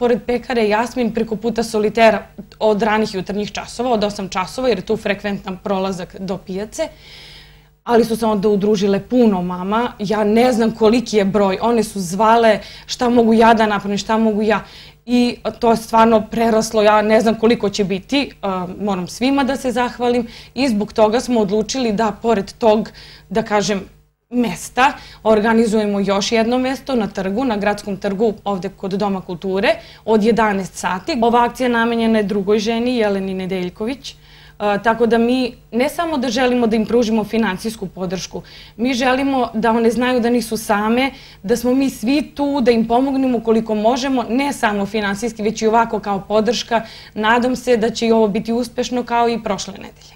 pored pekare Jasmin preko puta solitera od ranih jutarnjih časova, od 8 časova, jer je tu frekventan prolazak do pijace. Ali su se onda udružile puno mama. Ja ne znam koliki je broj. One su zvale šta mogu ja da napravim, šta mogu ja. I to je stvarno preraslo, ja ne znam koliko će biti, e, moram svima da se zahvalim i zbog toga smo odlučili da pored tog, da kažem, mesta. Organizujemo još jedno mesto na trgu, na gradskom trgu ovde kod Doma kulture od 11 sati. Ova akcija namenjena je drugoj ženi Jeleni Nedeljković. E, tako da mi ne samo da želimo da im pružimo financijsku podršku, mi želimo da one znaju da nisu same, da smo mi svi tu, da im pomognemo koliko možemo, ne samo financijski, već i ovako kao podrška. Nadam se da će i ovo biti uspešno kao i prošle nedelje.